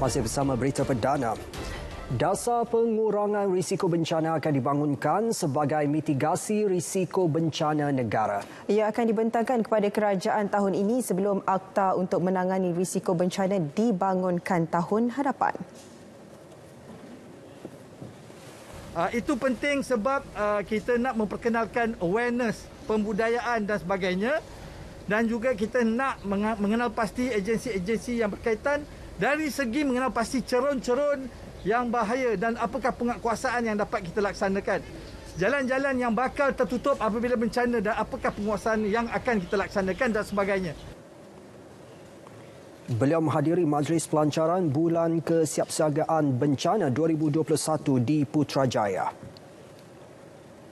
Masih bersama berita perdana. Dasar pengurangan risiko bencana akan dibangunkan sebagai mitigasi risiko bencana negara. Ia akan dibentangkan kepada kerajaan tahun ini sebelum akta untuk menangani risiko bencana dibangunkan tahun hadapan. Uh, itu penting sebab uh, kita nak memperkenalkan awareness pembudayaan dan sebagainya dan juga kita nak mengenal pasti agensi-agensi yang berkaitan dari segi mengenal pasti cerun-cerun yang bahaya dan apakah penguatkuasaan yang dapat kita laksanakan jalan-jalan yang bakal tertutup apabila bencana dan apakah penguasaan yang akan kita laksanakan dan sebagainya Beliau menghadiri majlis pelancaran bulan kesiapsiagaan bencana 2021 di Putrajaya